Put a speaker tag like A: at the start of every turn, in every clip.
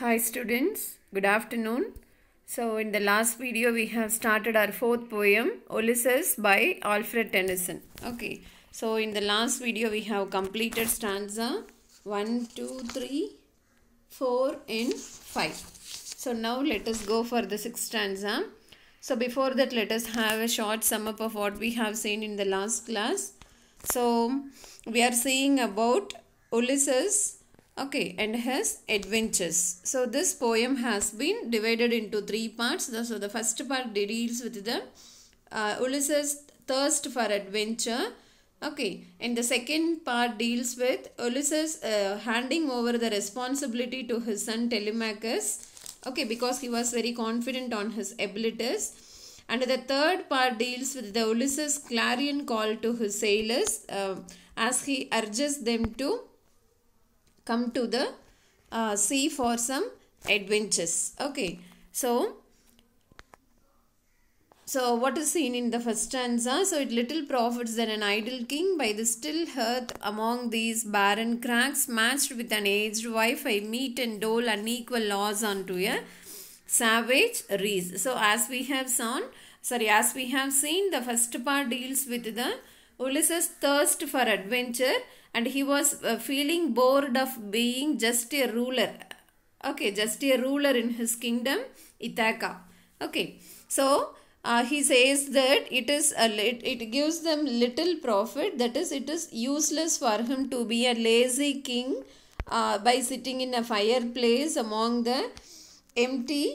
A: Hi students, good afternoon. So in the last video we have started our fourth poem Ulysses by Alfred Tennyson. Okay, so in the last video we have completed stanza 1, 2, 3, 4 and 5. So now let us go for the sixth stanza. So before that let us have a short sum up of what we have seen in the last class. So we are seeing about Ulysses okay and his adventures so this poem has been divided into three parts so the first part deals with the uh, ulysses thirst for adventure okay and the second part deals with ulysses uh, handing over the responsibility to his son telemachus okay because he was very confident on his abilities and the third part deals with the ulysses clarion call to his sailors uh, as he urges them to come to the uh, sea for some adventures. Okay. So, so what is seen in the first stanza? So it little profits that an idle king by the still hearth among these barren cracks matched with an aged wife I meet and dole unequal laws unto a savage reese. So as we have seen, sorry, as we have seen the first part deals with the Ulysses thirst for adventure and he was uh, feeling bored of being just a ruler. Okay, just a ruler in his kingdom, Ithaca. Okay, so uh, he says that it is a it, it gives them little profit. That is, it is useless for him to be a lazy king uh, by sitting in a fireplace among the empty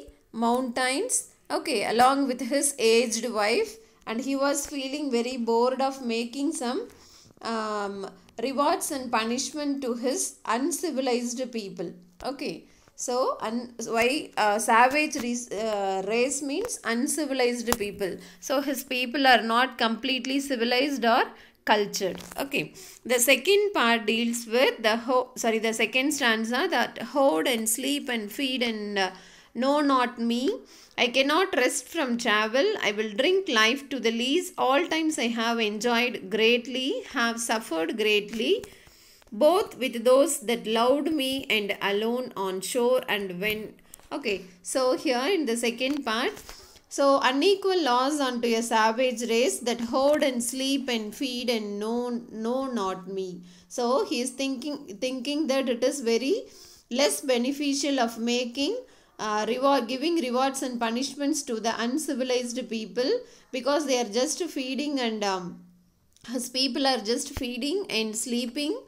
A: mountains. Okay, along with his aged wife, and he was feeling very bored of making some um, rewards and punishment to his uncivilized people. Okay. So, un why uh, savage uh, race means uncivilized people. So, his people are not completely civilized or cultured. Okay. The second part deals with the, ho sorry, the second stanza that hoard and sleep and feed and uh, no, not me. I cannot rest from travel. I will drink life to the lees. All times I have enjoyed greatly, have suffered greatly, both with those that loved me and alone on shore and when. Okay, so here in the second part, so unequal laws unto a savage race that hoard and sleep and feed and know, know not me. So he is thinking, thinking that it is very less beneficial of making uh, reward giving rewards and punishments to the uncivilized people because they are just feeding and um, his people are just feeding and sleeping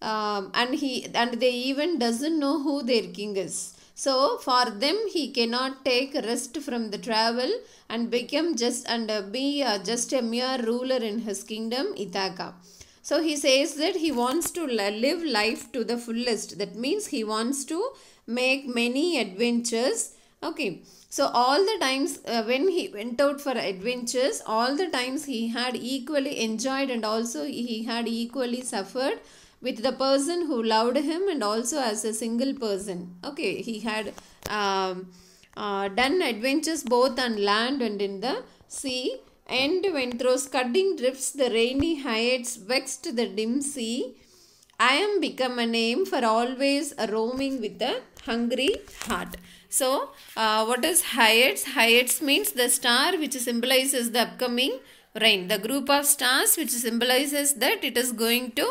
A: um, and he and they even doesn't know who their king is so for them he cannot take rest from the travel and become just and be uh, just a mere ruler in his kingdom ithaca so he says that he wants to live life to the fullest that means he wants to make many adventures okay so all the times uh, when he went out for adventures all the times he had equally enjoyed and also he had equally suffered with the person who loved him and also as a single person okay he had um, uh, done adventures both on land and in the sea and when through scudding drifts the rainy heights vexed the dim sea I am become a name for always roaming with a hungry heart. So, uh, what is Hyats? Hyats means the star which symbolizes the upcoming rain. The group of stars which symbolizes that it is going to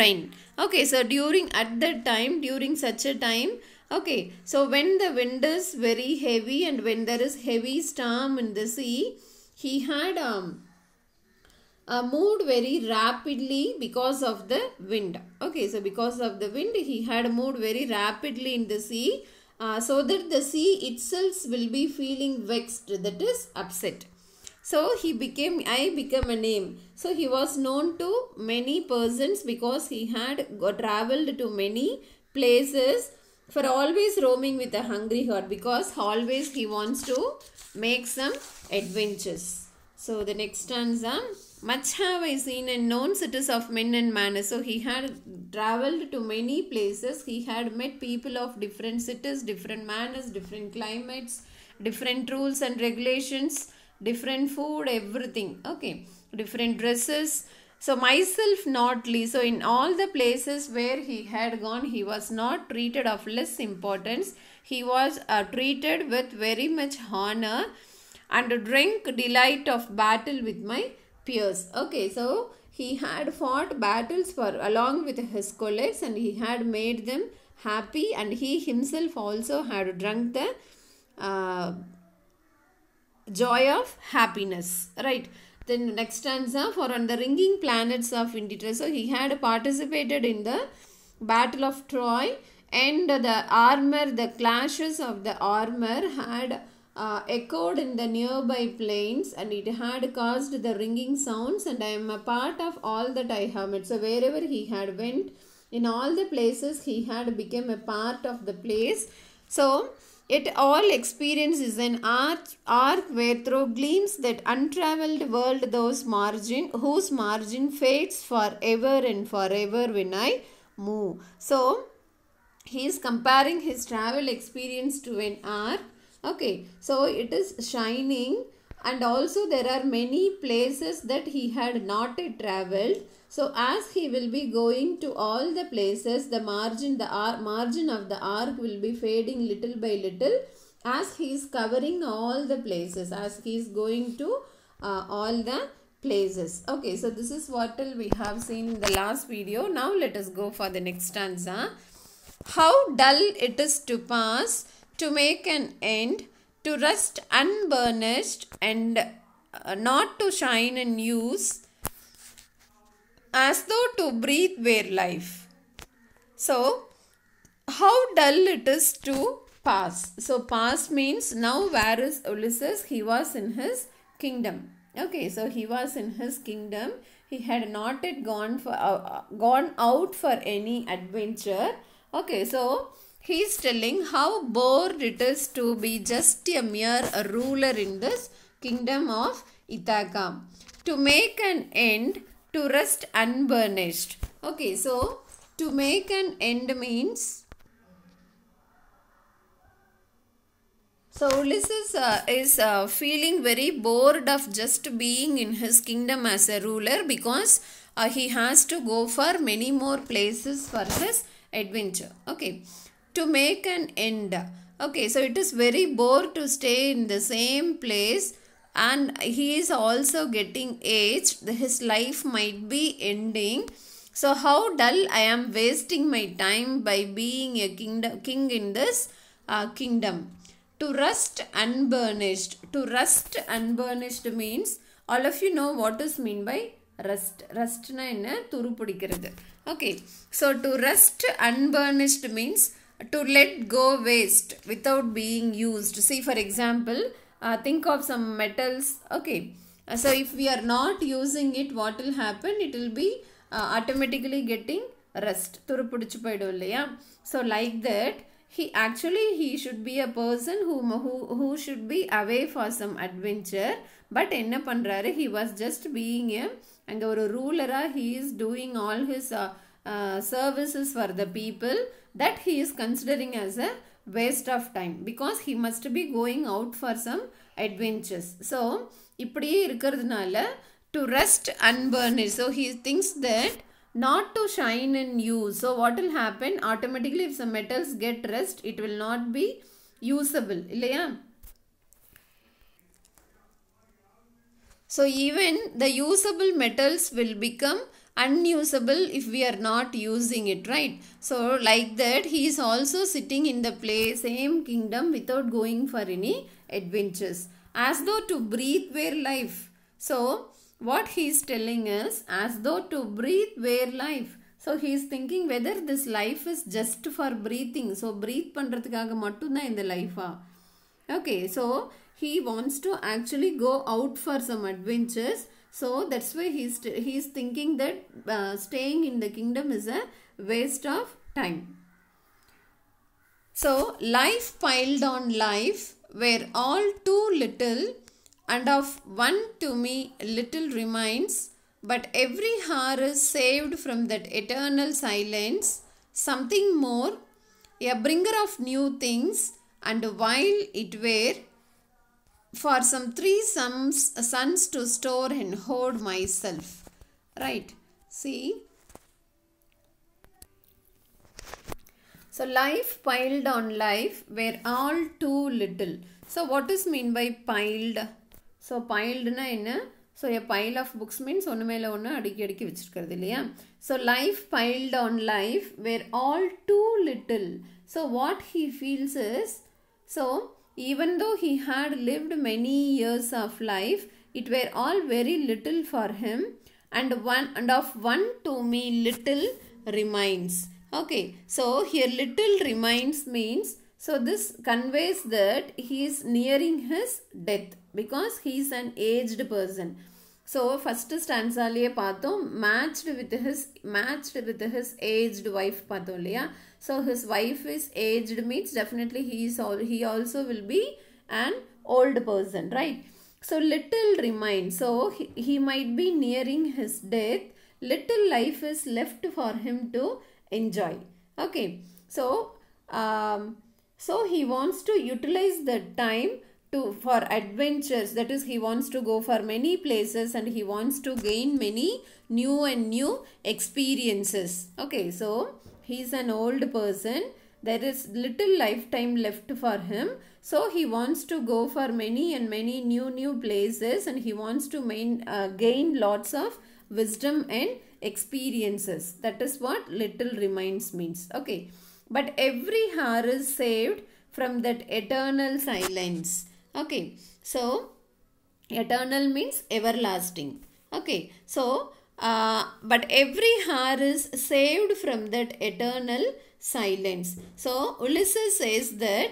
A: rain. Okay, so during, at that time, during such a time, okay, so when the wind is very heavy and when there is heavy storm in the sea, he had... Um, uh, moved very rapidly because of the wind. Okay, so because of the wind, he had moved very rapidly in the sea uh, so that the sea itself will be feeling vexed, that is upset. So he became, I became a name. So he was known to many persons because he had travelled to many places for always roaming with a hungry heart because always he wants to make some adventures. So the next stanza. Much have I seen in known cities of men and manners. So he had traveled to many places. He had met people of different cities, different manners, different climates, different rules and regulations, different food, everything. Okay, different dresses. So myself not least. So in all the places where he had gone, he was not treated of less importance. He was uh, treated with very much honor and drink delight of battle with my Peers, Okay, so he had fought battles for along with his colleagues and he had made them happy and he himself also had drunk the uh, joy of happiness. Right. Then next stanza for on the ringing planets of Inditra. So he had participated in the Battle of Troy and the armor, the clashes of the armor had uh, echoed in the nearby plains and it had caused the ringing sounds and I am a part of all that I have met. So wherever he had went, in all the places he had become a part of the place. So it all experience is an arc, arc where through gleams that untravelled world those margin, whose margin fades forever and forever when I move. So, he is comparing his travel experience to an arc okay so it is shining and also there are many places that he had not traveled so as he will be going to all the places the margin the arc, margin of the arc will be fading little by little as he is covering all the places as he is going to uh, all the places okay so this is what we have seen in the last video now let us go for the next stanza how dull it is to pass to make an end, to rust unburnished and uh, not to shine and use, as though to breathe were life. So, how dull it is to pass. So, pass means now where is Ulysses? He was in his kingdom. Okay, so he was in his kingdom. He had not yet gone for uh, uh gone out for any adventure. Okay, so he is telling how bored it is to be just a mere ruler in this kingdom of Ithaca. To make an end, to rest unburnished. Okay, so to make an end means So Ulysses uh, is uh, feeling very bored of just being in his kingdom as a ruler because uh, he has to go for many more places for his adventure. Okay to make an end. Okay, so it is very bored to stay in the same place and he is also getting aged. His life might be ending. So how dull I am wasting my time by being a kingdom, king in this uh, kingdom. To rust unburnished. To rust unburnished means all of you know what is mean by rust. Rust na enna? Turu Okay. So to rust unburnished means to let go waste without being used. See, for example, uh, think of some metals. Okay, uh, so if we are not using it, what will happen? It will be uh, automatically getting rust. So, like that, he actually he should be a person who, who, who should be away for some adventure. But என்ன பண்ணுறாரு he was just being a and ஒரு ruler he is doing all his uh, uh, services for the people that he is considering as a waste of time because he must be going out for some adventures. So, இப்படியே இருக்கிறதுனால to rest unburnished. So, he thinks that not to shine in use. So, what will happen? Automatically, if some metals get rest, it will not be usable. இல்லையா? So, even the usable metals will become unusable if we are not using it right so like that he is also sitting in the play same kingdom without going for any adventures as though to breathe where life so what he is telling is as though to breathe where life so he is thinking whether this life is just for breathing so breathe பண்றதுக்காக மட்டும் in the life okay so he wants to actually go out for some adventures so that's why he's, he's thinking that uh, staying in the kingdom is a waste of time. So life piled on life were all too little and of one to me little remains but every hour is saved from that eternal silence something more a bringer of new things and while it were for some three sums, uh, sons to store and hoard myself. Right. See. So life piled on life were all too little. So what is mean by piled? So piled na inna? So a pile of books means one mele one adikki adikki vichitkarthi liya. So life piled on life were all too little. So what he feels is. So. Even though he had lived many years of life, it were all very little for him and one and of one to me little remains. Okay, so here little remains means so this conveys that he is nearing his death because he is an aged person. So first ஸ்டான்ஸாலேயே பார்த்தோம் matched with his matched with his aged wife பார்த்தோம் இல்லையா so his wife is aged means definitely he is all he also will be and old person right so little remind so he might be nearing his death little life is left for him to enjoy okay so so he wants to utilize the time to for adventures that is he wants to go for many places and he wants to gain many new and new experiences okay so he's an old person there is little lifetime left for him so he wants to go for many and many new new places and he wants to main, uh, gain lots of wisdom and experiences that is what little remains means okay but every hour is saved from that eternal silence Okay. So, eternal means everlasting. Okay. So, uh, but every heart is saved from that eternal silence. So, Ulysses says that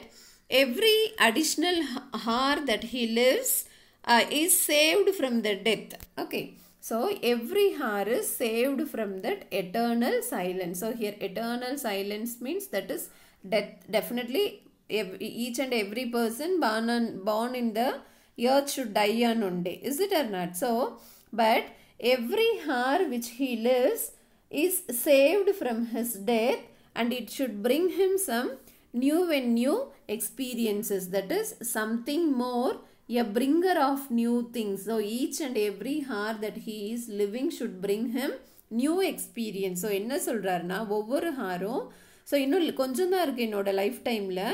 A: every additional heart that he lives uh, is saved from the death. Okay. So, every heart is saved from that eternal silence. So, here eternal silence means that is death. Definitely every, each and every person born, on, born in the earth should die on one day. Is it or not? So, but every hour which he lives is saved from his death and it should bring him some new and new experiences. That is something more a bringer of new things. So each and every hour that he is living should bring him new experience. So, என்ன சொல்கிறாருன்னா ஒவ்வொரு ஹாரும் so இன்னும் கொஞ்சம் தான் இருக்குது என்னோடய life டைமில்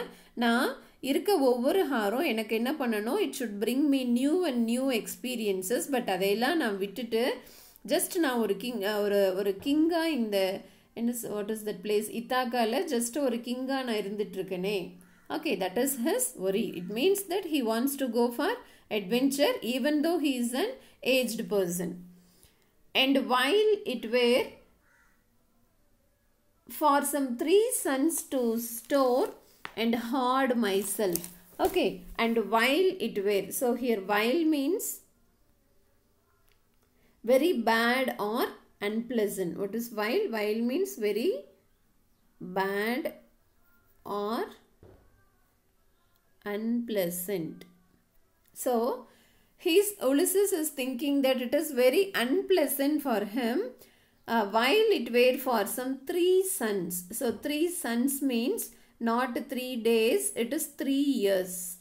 A: நான் இருக்க ஒவ்வொரு ஹாரும் எனக்கு என்ன பண்ணணும் it should bring me new and new experiences but அதையெல்லாம் நான் விட்டுட்டு ஜஸ்ட் நான் ஒரு கிங் ஒரு ஒரு கிங்காக இந்த என்ன வாட் இஸ் தட் பிளேஸ் இத்தாக்காவில் ஜஸ்ட் ஒரு கிங்காக நான் இருந்துகிட்ருக்கேனே ஓகே தட் இஸ் ஹஸ் ஒரி it means that he wants to go for adventure even though he is an aged person and while it where for some three sons to store and hoard myself. Okay, and while it were. So here while means very bad or unpleasant. What is while? While means very bad or unpleasant. So, his Ulysses is thinking that it is very unpleasant for him uh, while it wait for some three sons. So three sons means not three days, it is three years.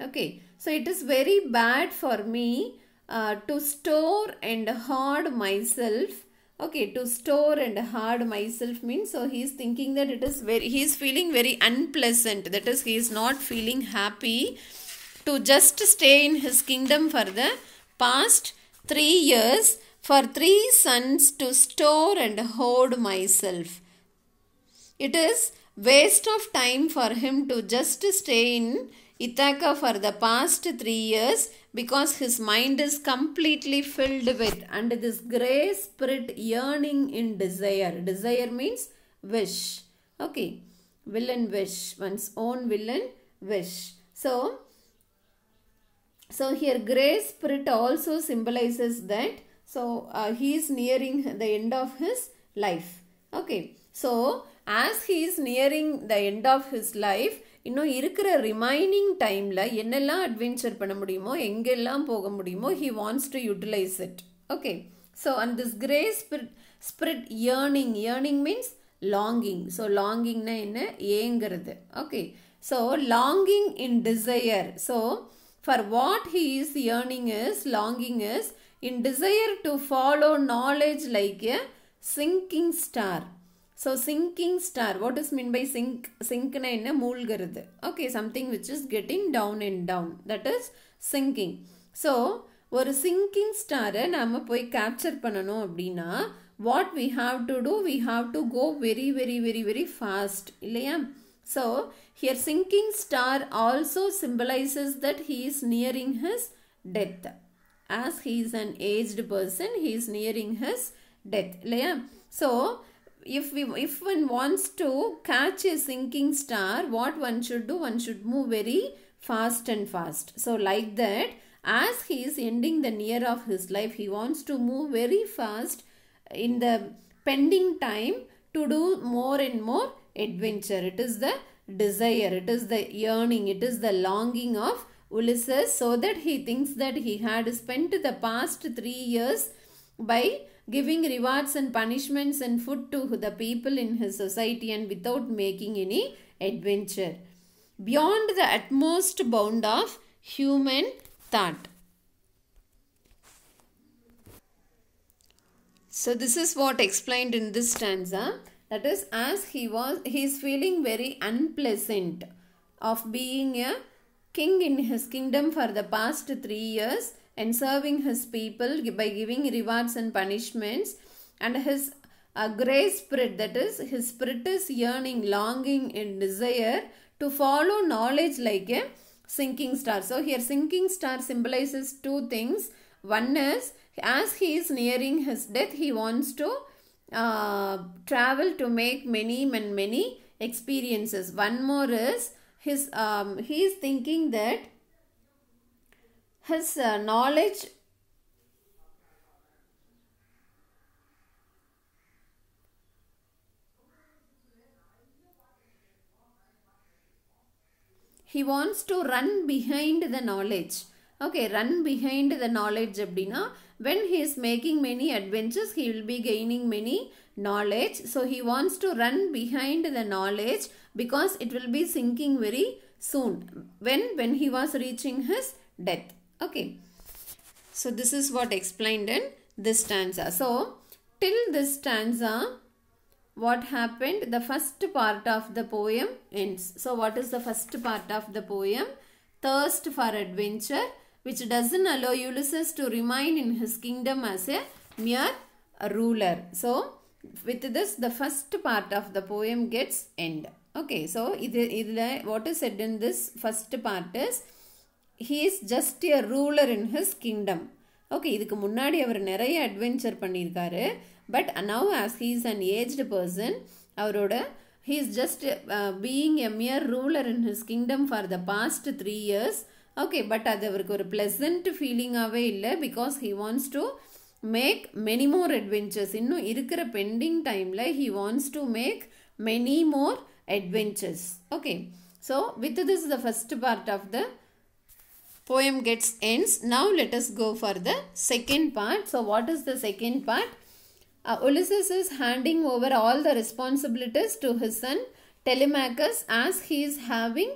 A: Okay, so it is very bad for me uh, to store and hoard myself. Okay, to store and hoard myself means so he is thinking that it is very, he is feeling very unpleasant. That is, he is not feeling happy to just stay in his kingdom for the past three years for three sons to store and hoard myself. It is waste of time for him to just stay in Ithaca for the past three years because his mind is completely filled with and this grey spirit yearning in desire. Desire means wish. Okay. Will and wish. One's own will and wish. So, so here grey spirit also symbolizes that so he's nearing is nearing the end of his life. Okay. So as he is nearing the end of இன்னும் இருக்கிற remaining டைமில் என்னெல்லாம் adventure பண்ண முடியுமோ எங்கெல்லாம் போக முடியுமோ he wants to utilize it okay so and this grey spirit spirit yearning yearning means longing so லாங்கிங்னா என்ன ஏங்கிறது okay so longing in desire so for what he is yearning is longing is in desire to follow knowledge like a sinking star. So sinking star, what is mean by sink? Sink na enna moolgarudhu. Okay, something which is getting down and down. That is sinking. So, ஒரு sinking ஸ்டாரை நாம் போய் capture பண்ணணும் அப்படின்னா what we have to do we have to go very very very very fast இல்லையா so here sinking star also symbolizes that he is nearing his death as he is an aged person, he is nearing his death. So, if we if one wants to catch a sinking star, what one should do? One should move very fast and fast. So, like that, as he is ending the near of his life, he wants to move very fast in the pending time to do more and more adventure. It is the desire, it is the yearning, it is the longing of Ulysses so that he thinks that he had spent the past three years by giving rewards and punishments and food to the people in his society and without making any adventure. Beyond the utmost bound of human thought. So this is what explained in this stanza. That is as he was, he is feeling very unpleasant of being a king in his kingdom for the past three years and serving his people by giving rewards and punishments and his a uh, grace spirit that is his spirit is yearning longing and desire to follow knowledge like a sinking star so here sinking star symbolizes two things one is as he is nearing his death he wants to uh, travel to make many and many experiences one more is his um, he is thinking that his uh, knowledge he wants to run behind the knowledge okay run behind the knowledge அப்படின்னா when he is making many adventures he will be gaining many knowledge so he wants to run behind the knowledge because it will be sinking very soon when when he was reaching his death okay so this is what explained in this stanza so till this stanza what happened the first part of the poem ends so what is the first part of the poem thirst for adventure which doesn't allow Ulysses to remain in his kingdom as a mere ruler. So, with this the first part of the poem gets end. Okay, so it, what is said in this first part is, he is just a ruler in his kingdom. Okay, இதுக்கு முன்னாடி அவர் நிறைய adventure பண்ணியிருக்காரு But now, as he is an aged person, அவரோட he is just uh, being a mere ruler in his kingdom for the past three years okay but adavarku or pleasant feeling ave illa because he wants to make many more adventures innu irukkira pending time la he wants to make many more adventures okay so with this the first part of the poem gets ends now let us go for the second part so what is the second part uh, ulysses is handing over all the responsibilities to his son telemachus as he is having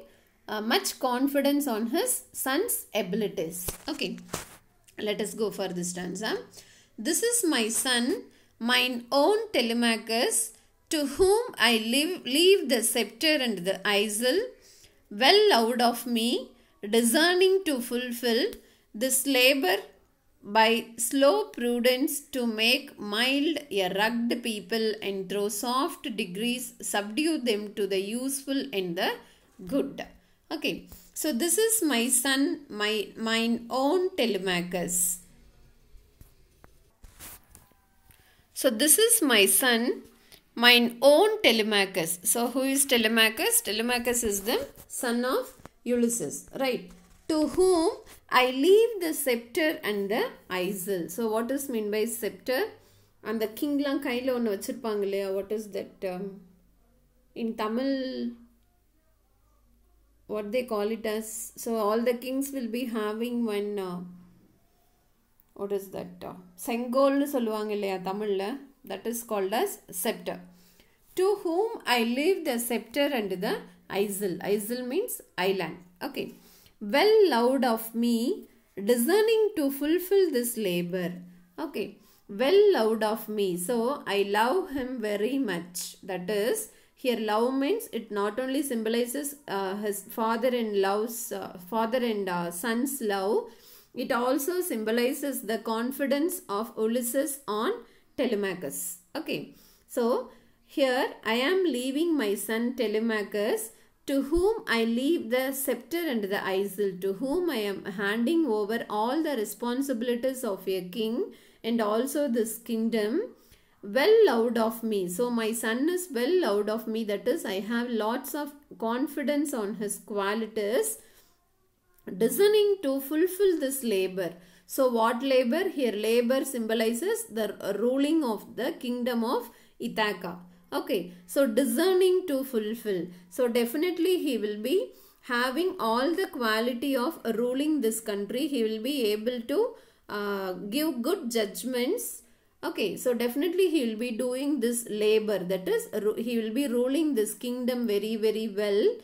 A: uh, much confidence on his son's abilities. Okay, let us go for this stanza. This is my son, mine own Telemachus, to whom I leave, leave the scepter and the isle, well loved of me, discerning to fulfill this labor by slow prudence to make mild a rugged people and through soft degrees subdue them to the useful and the good. Okay, so this is my son, my mine own Telemachus. So this is my son, mine own Telemachus. So who is Telemachus? Telemachus is the son of Ulysses, right? To whom I leave the scepter and the isle. So what is mean by scepter? And the கையில் ஒன்று வச்சுருப்பாங்க இல்லையா what is that in tamil what they call it as so all the kings will be having one uh, what is that uh, செங்கோல்னு சொல்லுவாங்க இல்லையா தமிழில் that is called as scepter to whom I leave the scepter and the isle isle means island okay well loved of me discerning to fulfill this labor okay well loved of me so I love him very much that is here love means it not only symbolizes uh, his father and love's uh, father and uh, son's love, it also symbolizes the confidence of Ulysses on Telemachus. Okay, so here I am leaving my son Telemachus to whom I leave the scepter and the isle, to whom I am handing over all the responsibilities of a king and also this kingdom well loved of me. So my son is well loved of me. That is, I have lots of confidence on his qualities. Discerning to fulfill this labor. So what labor? Here labor symbolizes the ruling of the kingdom of Ithaca. Okay. So discerning to fulfill. So definitely he will be having all the quality of ruling this country. He will be able to uh, give good judgments Okay, so definitely he will be doing this labor. That is, he will be ruling this kingdom very, very well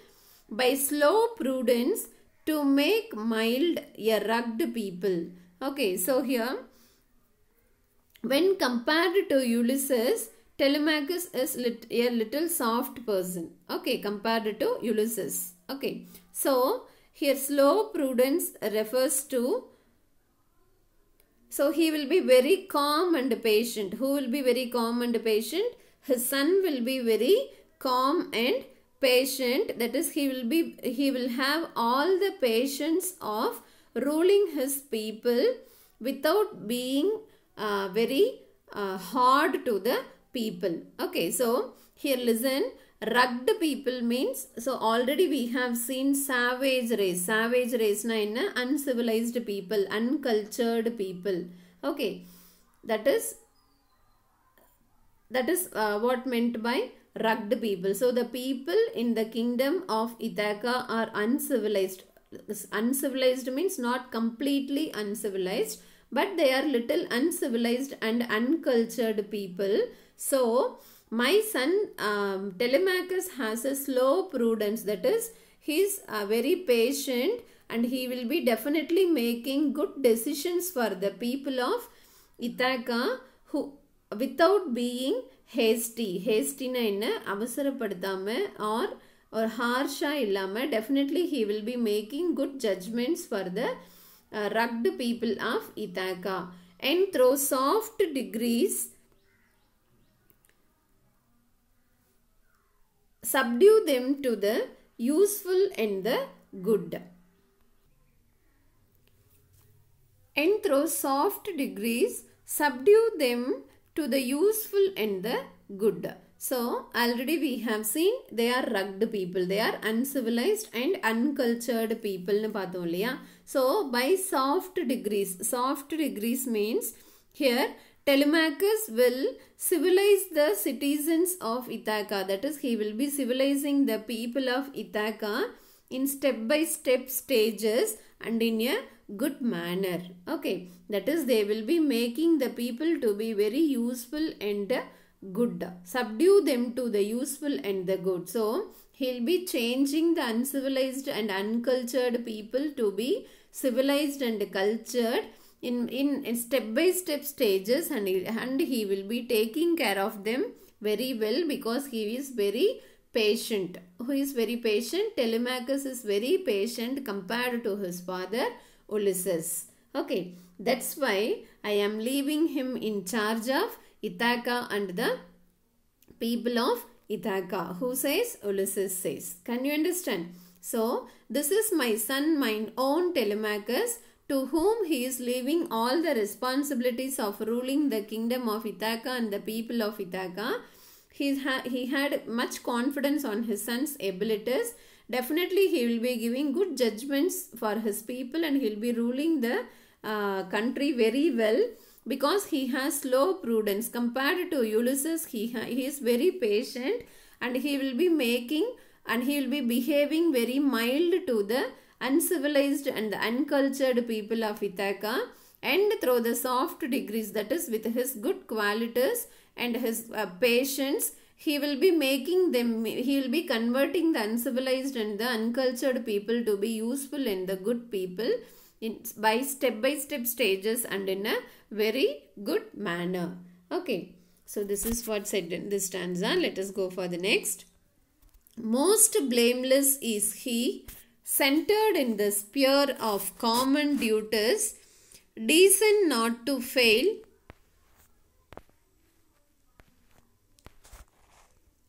A: by slow prudence to make mild a rugged people. Okay, so here, when compared to Ulysses, Telemachus is lit a little soft person. Okay, compared to Ulysses. Okay, so here slow prudence refers to so he will be very calm and patient. Who will be very calm and patient? His son will be very calm and patient. That is, he will be he will have all the patience of ruling his people without being uh, very uh, hard to the people. Okay, so here listen rugged people means, so already we have seen savage race. Savage race na enna? Uncivilized people, uncultured people. Okay, that is, that is uh, what meant by rugged people. So the people in the kingdom of Ithaca are uncivilized. Uncivilized means not completely uncivilized, but they are little uncivilized and uncultured people. So my son um, Telemachus has a slow prudence that is he is uh, very patient and he will be definitely making good decisions for the people of Ithaca who without being hasty. na என்ன அவசரப்படுத்தாம or or harshா இல்லாம definitely he will be making good judgments for the uh, rugged people of Ithaca and through soft degrees subdue them to the useful and the good. And through soft degrees, subdue them to the useful and the good. So, already we have seen they are rugged people. They are uncivilized and uncultured people. So, by soft degrees, soft degrees means here Telemachus will civilize the citizens of Ithaca. That is, he will be civilizing the people of Ithaca in step-by-step stages and in a good manner. Okay, that is, they will be making the people to be very useful and good. Subdue them to the useful and the good. So, he'll be changing the uncivilized and uncultured people to be civilized and cultured in, in, in step by step stages and, and he will be taking care of them very well because he is very patient. Who is very patient? Telemachus is very patient compared to his father Ulysses. Okay, that's why I am leaving him in charge of Ithaca and the people of Ithaca. Who says? Ulysses says. Can you understand? So, this is my son, mine own Telemachus to whom he is leaving all the responsibilities of ruling the kingdom of Ithaca and the people of Ithaca. He, ha he had much confidence on his son's abilities. Definitely he will be giving good judgments for his people and he will be ruling the uh, country very well because he has slow prudence. Compared to Ulysses, he, he is very patient and he will be making and he will be behaving very mild to the uncivilized and the uncultured people of Ithaca and through the soft degrees that is with his good qualities and his uh, patience he will be making them he will be converting the uncivilized and the uncultured people to be useful in the good people in, by step by step stages and in a very good manner okay so this is what said in this stanza let us go for the next most blameless is he centered in the sphere of common duties, decent not to fail,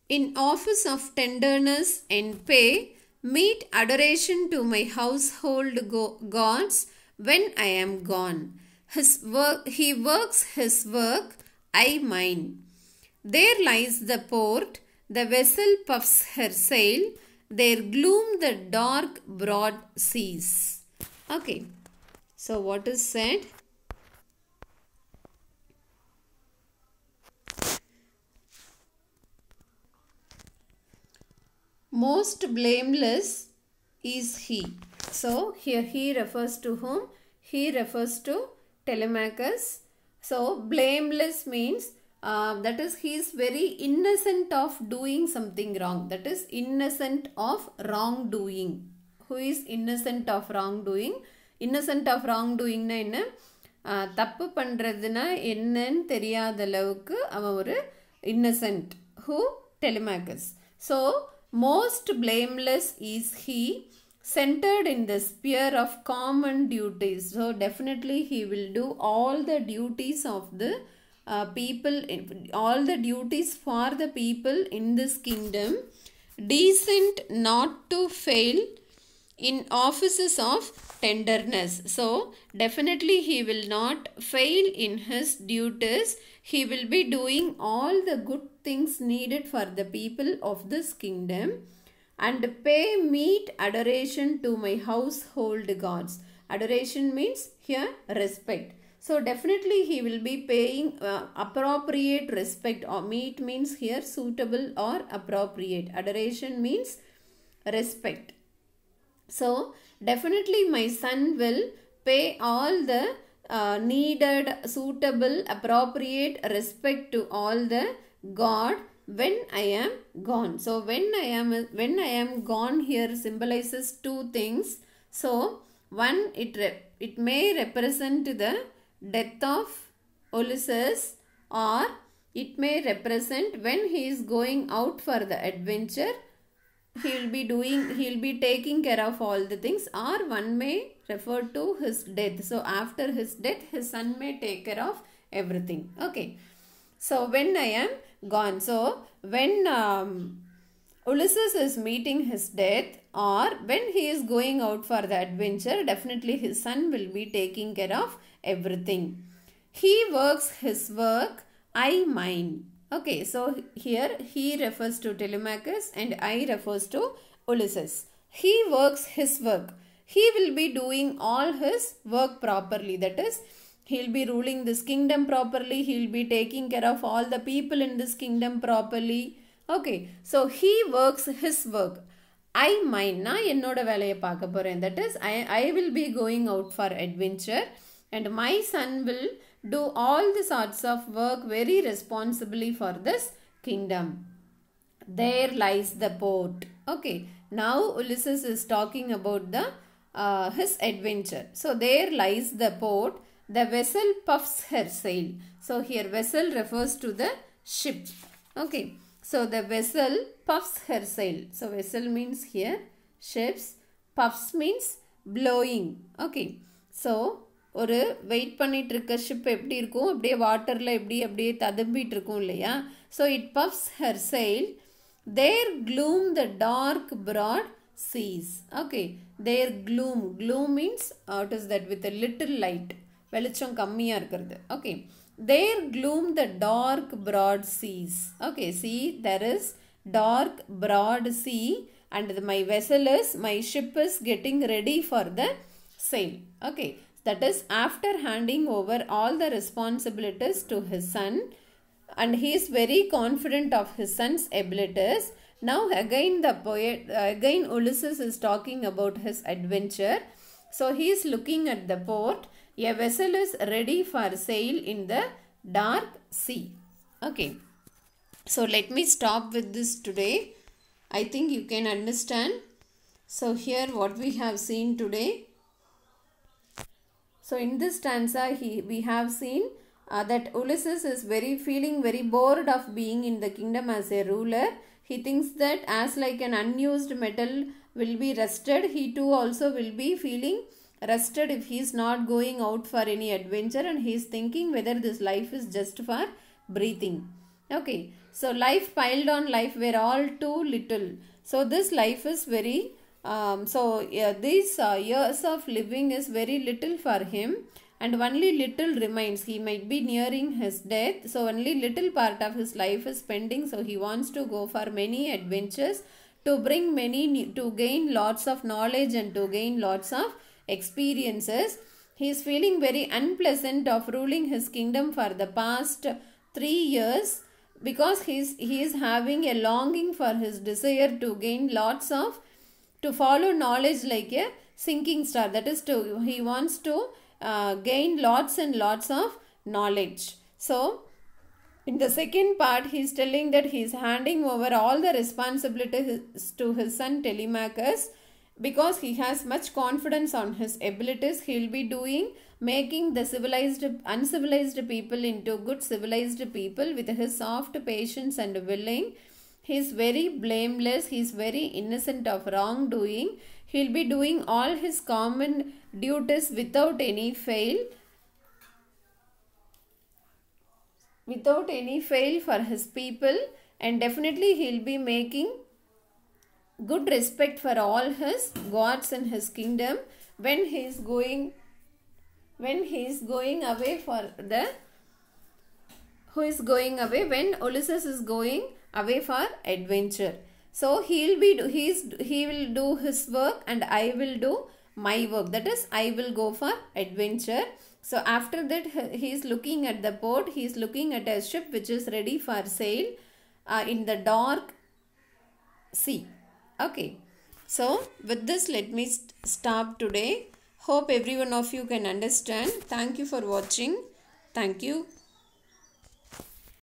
A: in office of tenderness and pay, meet adoration to my household go gods when I am gone. His work, he works his work, I mine. There lies the port, the vessel puffs her sail, there gloom the dark broad seas. Okay, so what is said? Most blameless is he. So here he refers to whom? He refers to Telemachus. So blameless means uh, that is he is very innocent of doing something wrong that is innocent of wrongdoing who is innocent of wrongdoing innocent of na என்ன uh, தப்பு பண்ணுறதுனா என்னன்னு தெரியாத அளவுக்கு அவன் ஒரு innocent who Telemachus so most blameless is he centered in the sphere of common duties. So definitely he will do all the duties of the uh, people, all the duties for the people in this kingdom, decent not to fail in offices of tenderness. So, definitely he will not fail in his duties. He will be doing all the good things needed for the people of this kingdom and pay meet adoration to my household gods. Adoration means here respect. So definitely he will be paying uh, appropriate respect or meet means here suitable or appropriate. Adoration means respect. So definitely my son will pay all the uh, needed, suitable, appropriate respect to all the God when I am gone. So when I am when I am gone here symbolizes two things. So one it it may represent the death of Ulysses or it may represent when he is going out for the adventure he will be doing he will be taking care of all the things or one may refer to his death so after his death his son may take care of everything okay so when i am gone so when um, Ulysses is meeting his death or when he is going out for the adventure, definitely his son will be taking care of everything. He works his work, I mine. Okay, so here he refers to Telemachus and I refers to Ulysses. He works his work. He will be doing all his work properly. That is, he'll be ruling this kingdom properly. He'll be taking care of all the people in this kingdom properly. Okay, so he works his work. I mine. என்னோட வேலையை பார்க்க போகிறேன் that is I I will be going out and my son will do all the sorts of work very responsibly for this kingdom. There lies the port. Okay, now Ulysses is talking about the uh, his adventure. So there lies the port. The vessel puffs her sail. So here vessel refers to the ship. Okay, so the vessel puffs her sail. So vessel means here ships. Puffs means blowing. Okay, so ஒரு wait பண்ணிகிட்டு இருக்க ship எப்படி இருக்கும் அப்படியே வாட்டரில் எப்படி அப்படியே ததும்பிகிட்டு இருக்கும் இல்லையா so it puffs her sail there gloom the dark broad seas okay there gloom gloom means out is that with little light வெளிச்சம் கம்மியாக இருக்கிறது okay there gloom the dark broad seas okay see there is dark broad sea and my vessel is my ship is getting ready for the sail okay That is after handing over all the responsibilities to his son and he is very confident of his son's abilities. Now again the poet, again Ulysses is talking about his adventure. So he is looking at the port. A vessel is ready for sail in the dark sea. Okay. So let me stop with this today. I think you can understand. So here what we have seen today so in this stanza he, we have seen uh, that Ulysses is very feeling very bored of being in the kingdom as a ruler. He thinks that as like an unused metal will be rusted, he too also will be feeling rusted if he is not going out for any adventure and he is thinking whether this life is just for breathing. Okay, so life piled on life were all too little. So this life is very um, so yeah, these uh, years of living is very little for him and only little remains. He might be nearing his death. So only little part of his life is pending. So he wants to go for many adventures to bring many, to gain lots of knowledge and to gain lots of experiences. He is feeling very unpleasant of ruling his kingdom for the past three years because he is, he is having a longing for his desire to gain lots of to follow knowledge like a sinking star. That is to he wants to uh, gain lots and lots of knowledge. So in the second part, he is telling that he is handing over all the responsibilities to his son Telemachus because he has much confidence on his abilities. He'll be doing making the civilized uncivilized people into good civilized people with his soft patience and willing he is very blameless. He is very innocent of wrongdoing. He'll be doing all his common duties without any fail. Without any fail for his people. And definitely he'll be making good respect for all his gods in his kingdom when he is going when he is going away for the who is going away when Ulysses is going away for adventure. So he'll be do, he's he will do his work and I will do my work. That is I will go for adventure. So after that he is looking at the port. He is looking at a ship which is ready for sail uh, in the dark sea. Okay. So with this let me st stop today. Hope every one of you can understand. Thank you for watching. Thank you.